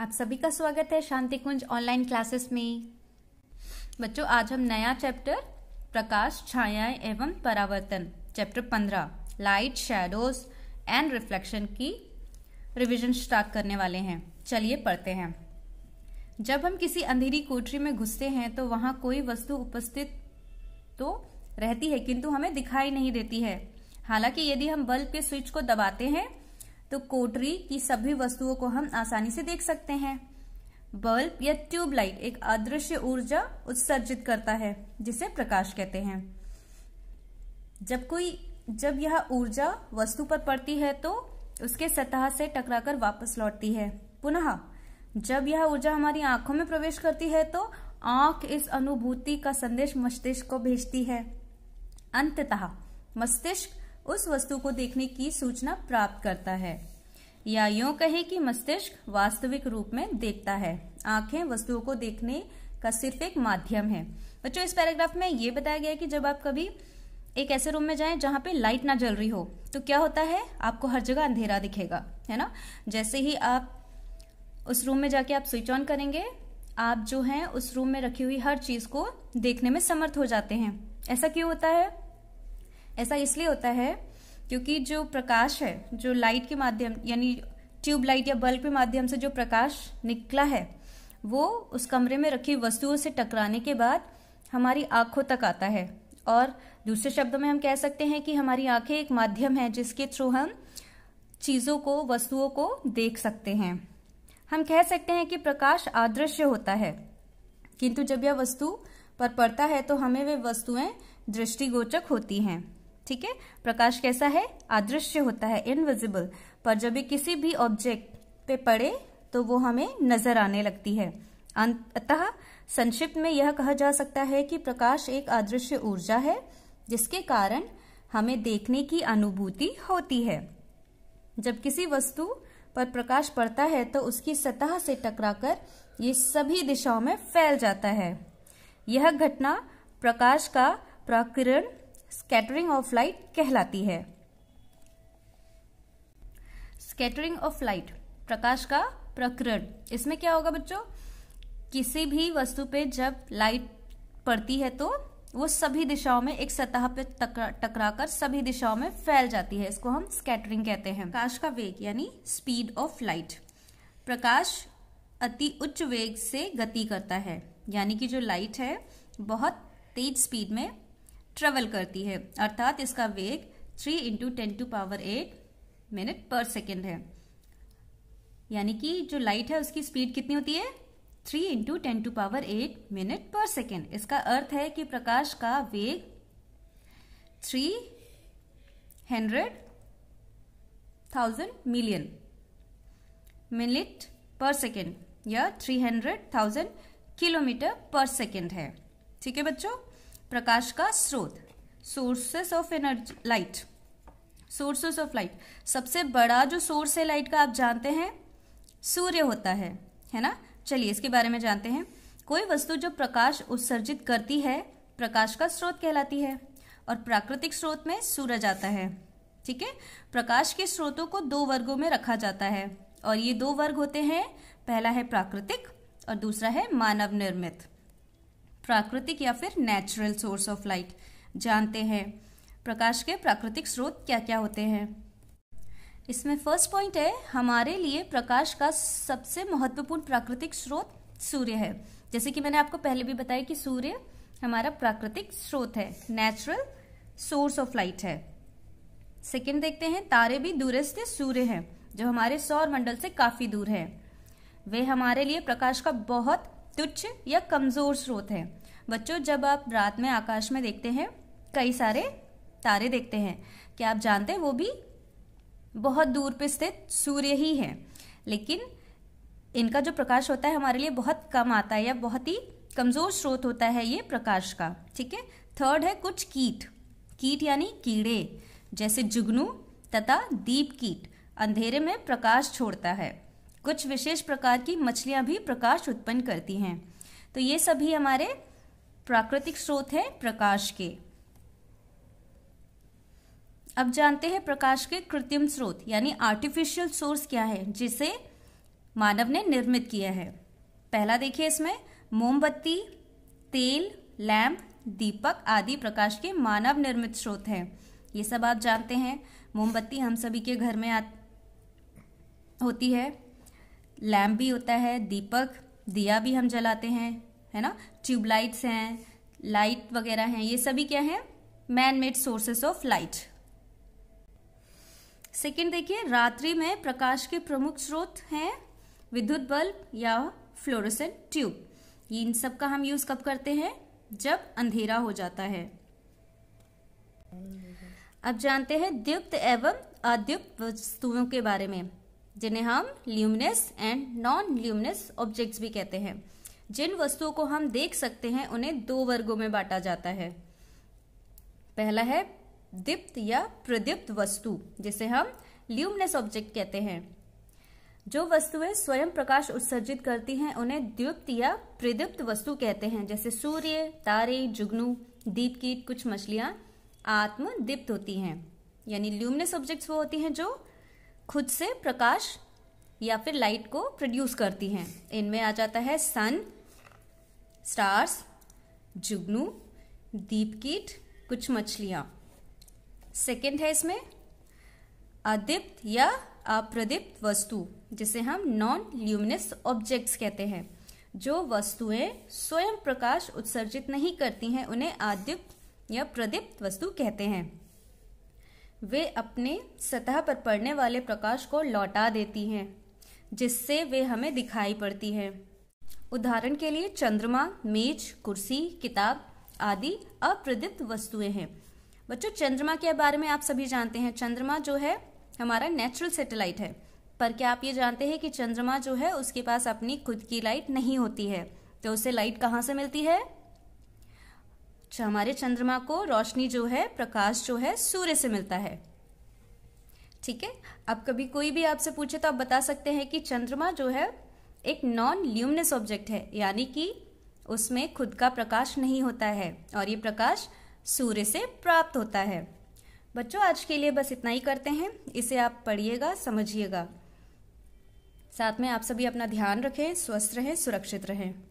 आप सभी का स्वागत है शांति कुंज ऑनलाइन क्लासेस में बच्चों आज हम नया चैप्टर प्रकाश छायाएं एवं परावर्तन चैप्टर पंद्रह लाइट शेडोज एंड रिफ्लेक्शन की रिवीजन स्टार्ट करने वाले हैं चलिए पढ़ते हैं जब हम किसी अंधेरी कोठरी में घुसते हैं तो वहाँ कोई वस्तु उपस्थित तो रहती है किंतु हमें दिखाई नहीं देती है हालांकि यदि हम बल्ब के स्विच को दबाते हैं तो कोटरी की सभी वस्तुओं को हम आसानी से देख सकते हैं बल्ब या ट्यूबलाइट एक अदृश्य ऊर्जा उत्सर्जित करता है जिसे प्रकाश कहते हैं जब कोई जब यह ऊर्जा वस्तु पर पड़ती है तो उसके सतह से टकराकर वापस लौटती है पुनः जब यह ऊर्जा हमारी आंखों में प्रवेश करती है तो आंख इस अनुभूति का संदेश मस्तिष्क को भेजती है अंततः मस्तिष्क उस वस्तु को देखने की सूचना प्राप्त करता है या यूं कहें कि मस्तिष्क वास्तविक रूप में देखता है आंखें वस्तुओं को देखने का सिर्फ एक माध्यम है बच्चों इस पैराग्राफ में ये बताया गया कि जब आप कभी एक ऐसे रूम में जाएं जहां पे लाइट ना जल रही हो तो क्या होता है आपको हर जगह अंधेरा दिखेगा है ना जैसे ही आप उस रूम में जाके आप स्विच ऑन करेंगे आप जो हैं उस रूम में रखी हुई हर चीज़ को देखने में समर्थ हो जाते हैं ऐसा क्यों होता है ऐसा इसलिए होता है क्योंकि जो प्रकाश है जो लाइट के माध्यम यानी ट्यूबलाइट या बल्ब के माध्यम से जो प्रकाश निकला है वो उस कमरे में रखी वस्तुओं से टकराने के बाद हमारी आंखों तक आता है और दूसरे शब्दों में हम कह सकते हैं कि हमारी आंखें एक माध्यम है जिसके थ्रू हम चीज़ों को वस्तुओं को देख सकते हैं हम कह सकते हैं कि प्रकाश आदृश्य होता है किंतु जब यह वस्तु पर पड़ता है तो हमें वे वस्तुएं दृष्टिगोचक होती हैं ठीक है प्रकाश कैसा है अदृश्य होता है इनविजिबल पर जब ये किसी भी ऑब्जेक्ट पे पड़े तो वो हमें नजर आने लगती है अतः संक्षिप्त में यह कहा जा सकता है कि प्रकाश एक अदृश्य ऊर्जा है जिसके कारण हमें देखने की अनुभूति होती है जब किसी वस्तु पर प्रकाश पड़ता है तो उसकी सतह से टकराकर ये सभी दिशाओं में फैल जाता है यह घटना प्रकाश का प्रकरण स्कैटरिंग ऑफ लाइट कहलाती है स्कैटरिंग ऑफ लाइट प्रकाश का प्रकरण इसमें क्या होगा बच्चों किसी भी वस्तु पे जब लाइट पड़ती है तो वो सभी दिशाओं में एक सतह पे टकरा कर सभी दिशाओं में फैल जाती है इसको हम स्कैटरिंग कहते हैं प्रकाश का वेग यानी स्पीड ऑफ लाइट प्रकाश अति उच्च वेग से गति करता है यानी कि जो लाइट है बहुत तेज स्पीड में ट्रेवल करती है अर्थात इसका वेग three into ten to power eight minute पर सेकेंड है यानी कि जो लाइट है उसकी स्पीड कितनी होती है three into ten to power eight minute पर सेकेंड इसका अर्थ है कि प्रकाश का वेग three hundred thousand million minute पर सेकेंड या थ्री हंड्रेड थाउजेंड किलोमीटर पर सेकेंड है ठीक है बच्चों प्रकाश का स्रोत sources of energy light sources of light सबसे बड़ा जो सोर्स है लाइट का आप जानते हैं सूर्य होता है है ना चलिए इसके बारे में जानते हैं कोई वस्तु जो प्रकाश उत्सर्जित करती है प्रकाश का स्रोत कहलाती है और प्राकृतिक स्रोत में सूरज आता है ठीक है प्रकाश के स्रोतों को दो वर्गों में रखा जाता है और ये दो वर्ग होते हैं पहला है प्राकृतिक और दूसरा है मानव निर्मित प्राकृतिक या फिर नेचुरल सोर्स ऑफ लाइट जानते हैं प्रकाश के प्राकृतिक स्रोत क्या क्या होते हैं इसमें फर्स्ट पॉइंट है हमारे लिए प्रकाश का सबसे महत्वपूर्ण प्राकृतिक स्रोत सूर्य है जैसे कि मैंने आपको पहले भी बताया कि सूर्य हमारा प्राकृतिक स्रोत है नेचुरल सोर्स ऑफ लाइट है सेकंड देखते हैं तारे भी दूरस्थ सूर्य हैं जो हमारे सौर मंडल से काफी दूर है वे हमारे लिए प्रकाश का बहुत तुच्छ या कमज़ोर स्रोत है बच्चों जब आप रात में आकाश में देखते हैं कई सारे तारे देखते हैं क्या आप जानते हैं वो भी बहुत दूर पर स्थित सूर्य ही है लेकिन इनका जो प्रकाश होता है हमारे लिए बहुत कम आता है या बहुत ही कमज़ोर स्रोत होता है ये प्रकाश का ठीक है थर्ड है कुछ कीट कीट यानी कीड़े जैसे जुगनू तथा दीप कीट अंधेरे में प्रकाश छोड़ता है कुछ विशेष प्रकार की मछलियां भी प्रकाश उत्पन्न करती हैं तो ये सभी हमारे प्राकृतिक स्रोत हैं प्रकाश के अब जानते हैं प्रकाश के कृत्रिम स्रोत यानी आर्टिफिशियल सोर्स क्या है जिसे मानव ने निर्मित किया है पहला देखिए इसमें मोमबत्ती तेल लैम्प दीपक आदि प्रकाश के मानव निर्मित स्रोत हैं ये सब आप जानते हैं मोमबत्ती हम सभी के घर में आ होती है लैम्प भी होता है दीपक दिया भी हम जलाते हैं है ना ट्यूबलाइट्स हैं लाइट वगैरह हैं ये सभी क्या है man made sources of light second देखिए रात्रि में प्रकाश के प्रमुख स्रोत हैं विद्युत बल्ब या फ्लोरोसेंट ट्यूब इन सब का हम यूज कब करते हैं जब अंधेरा हो जाता है अब जानते हैं द्युक्त एवं अद्युप्त वस्तुओं के बारे में जिन्हें हम luminous and non luminous objects भी कहते हैं जिन वस्तुओं को हम देख सकते हैं उन्हें दो वर्गों में बांटा जाता है पहला है दीप्त या प्रदीप्त वस्तु जिसे हम ल्यूमिनस ऑब्जेक्ट कहते हैं जो वस्तुएं स्वयं प्रकाश उत्सर्जित करती हैं उन्हें दीप्त या प्रदीप्त वस्तु कहते हैं जैसे सूर्य तारे जुगनू दीप कीट कुछ मछलियां आत्मदीप्त होती हैं यानी ल्यूमिनस ऑब्जेक्ट्स वो होती हैं जो खुद से प्रकाश या फिर लाइट को प्रोड्यूस करती हैं इनमें आ जाता है सन स्टार्स जुगनू दीपकीट कुछ मछलियाँ सेकेंड है इसमें अदीप्त या अप्रदीप्त वस्तु जिसे हम नॉन ल्यूमिनस ऑब्जेक्ट्स कहते हैं जो वस्तुएं स्वयं प्रकाश उत्सर्जित नहीं करती हैं उन्हें आदिप्त या प्रदीप्त वस्तु कहते हैं वे अपने सतह पर पड़ने वाले प्रकाश को लौटा देती हैं जिससे वे हमें दिखाई पड़ती हैं उदाहरण के लिए चंद्रमा मेज कुर्सी किताब आदि अप्रदित वस्तुएं हैं बच्चों चंद्रमा के बारे में आप सभी जानते हैं चंद्रमा जो है हमारा नेचुरल सेटेलाइट है पर क्या आप ये जानते हैं कि चंद्रमा जो है उसके पास अपनी खुद की लाइट नहीं होती है तो उसे लाइट कहाँ से मिलती है हमारे चंद्रमा को रोशनी जो है प्रकाश जो है सूर्य से मिलता है ठीक है अब कभी कोई भी आपसे पूछे तो आप बता सकते हैं कि चंद्रमा जो है एक नॉन ल्यूमिनस ऑब्जेक्ट है यानी कि उसमें खुद का प्रकाश नहीं होता है और ये प्रकाश सूर्य से प्राप्त होता है बच्चों आज के लिए बस इतना ही करते हैं इसे आप पढ़िएगा समझिएगा साथ में आप सभी अपना ध्यान रखें स्वस्थ रहें सुरक्षित रहें